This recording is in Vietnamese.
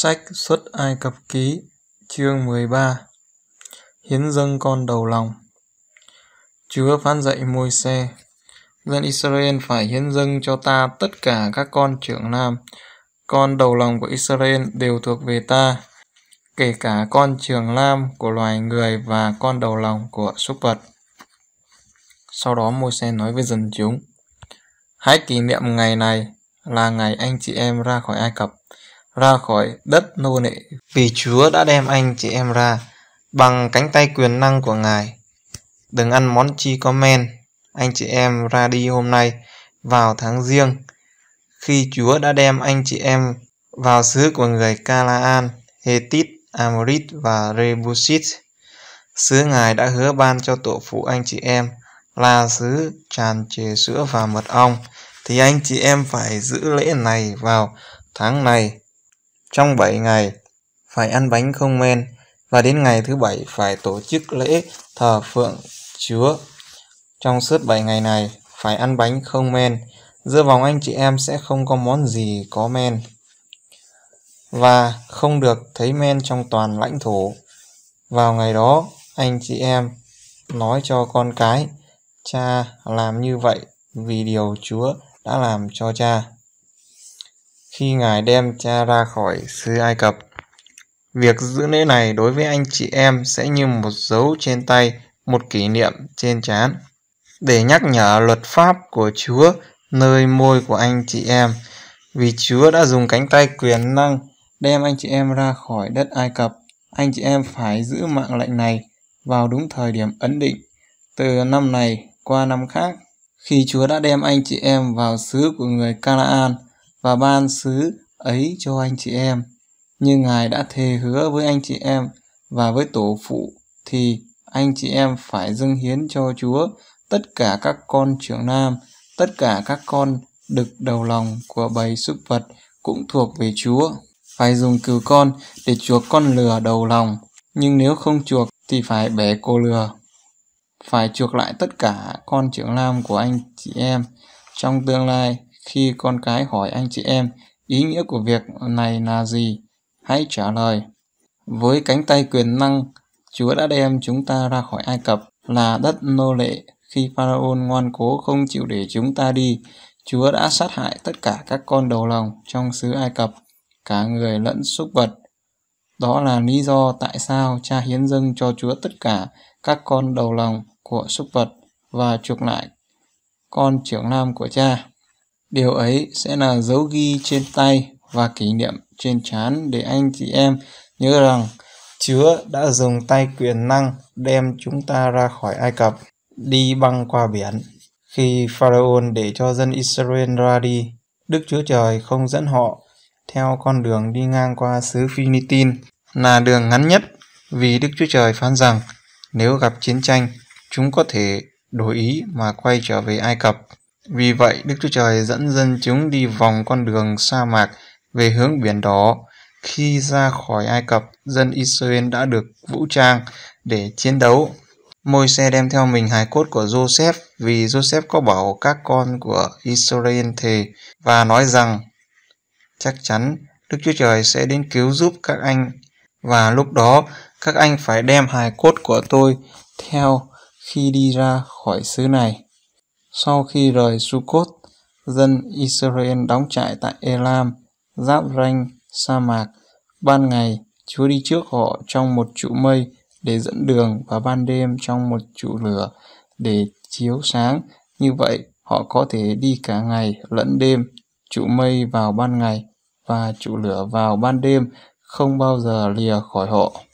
Sách xuất Ai Cập Ký, chương 13 Hiến dâng con đầu lòng Chúa phán dạy môi xe Dân Israel phải hiến dâng cho ta tất cả các con trưởng nam Con đầu lòng của Israel đều thuộc về ta Kể cả con trưởng nam của loài người và con đầu lòng của súc vật Sau đó môi xe nói với dân chúng Hãy kỷ niệm ngày này là ngày anh chị em ra khỏi Ai Cập ra khỏi đất nô lệ vì Chúa đã đem anh chị em ra bằng cánh tay quyền năng của Ngài. Đừng ăn món chi có men, anh chị em ra đi hôm nay vào tháng riêng khi Chúa đã đem anh chị em vào xứ của người Canaan, Hethit, Amorit và Rebusit. Xứ Ngài đã hứa ban cho tổ phụ anh chị em là xứ tràn trề sữa và mật ong thì anh chị em phải giữ lễ này vào tháng này trong 7 ngày, phải ăn bánh không men và đến ngày thứ bảy phải tổ chức lễ thờ phượng Chúa. Trong suốt 7 ngày này, phải ăn bánh không men. Giữa vòng anh chị em sẽ không có món gì có men. Và không được thấy men trong toàn lãnh thổ. Vào ngày đó, anh chị em nói cho con cái, cha làm như vậy vì điều Chúa đã làm cho cha khi Ngài đem cha ra khỏi xứ Ai Cập. Việc giữ lễ này đối với anh chị em sẽ như một dấu trên tay, một kỷ niệm trên trán để nhắc nhở luật pháp của Chúa nơi môi của anh chị em, vì Chúa đã dùng cánh tay quyền năng đem anh chị em ra khỏi đất Ai Cập. Anh chị em phải giữ mạng lệnh này vào đúng thời điểm ấn định, từ năm này qua năm khác, khi Chúa đã đem anh chị em vào xứ của người Canaan và ban xứ ấy cho anh chị em. Như Ngài đã thề hứa với anh chị em và với tổ phụ thì anh chị em phải dâng hiến cho Chúa tất cả các con trưởng nam, tất cả các con đực đầu lòng của bầy súc vật cũng thuộc về Chúa. Phải dùng cừu con để chuộc con lừa đầu lòng, nhưng nếu không chuộc thì phải bẻ cô lừa. Phải chuộc lại tất cả con trưởng nam của anh chị em. Trong tương lai, khi con cái hỏi anh chị em ý nghĩa của việc này là gì hãy trả lời với cánh tay quyền năng chúa đã đem chúng ta ra khỏi ai cập là đất nô lệ khi Pharaon ngoan cố không chịu để chúng ta đi chúa đã sát hại tất cả các con đầu lòng trong xứ ai cập cả người lẫn súc vật đó là lý do tại sao cha hiến dâng cho chúa tất cả các con đầu lòng của súc vật và chuộc lại con trưởng nam của cha Điều ấy sẽ là dấu ghi trên tay và kỷ niệm trên trán để anh chị em nhớ rằng Chúa đã dùng tay quyền năng đem chúng ta ra khỏi Ai Cập, đi băng qua biển. Khi Pharaoh để cho dân Israel ra đi, Đức Chúa Trời không dẫn họ theo con đường đi ngang qua xứ Phinitin là đường ngắn nhất vì Đức Chúa Trời phán rằng nếu gặp chiến tranh, chúng có thể đổi ý mà quay trở về Ai Cập. Vì vậy, Đức Chúa Trời dẫn dân chúng đi vòng con đường sa mạc về hướng biển đó Khi ra khỏi Ai Cập, dân Israel đã được vũ trang để chiến đấu. Môi xe đem theo mình hài cốt của Joseph vì Joseph có bảo các con của Israel thề và nói rằng chắc chắn Đức Chúa Trời sẽ đến cứu giúp các anh và lúc đó các anh phải đem hài cốt của tôi theo khi đi ra khỏi xứ này. Sau khi rời Sukkot, dân Israel đóng trại tại Elam, giáp ranh sa mạc. Ban ngày, Chúa đi trước họ trong một trụ mây để dẫn đường và ban đêm trong một trụ lửa để chiếu sáng. Như vậy, họ có thể đi cả ngày lẫn đêm, trụ mây vào ban ngày và trụ lửa vào ban đêm, không bao giờ lìa khỏi họ.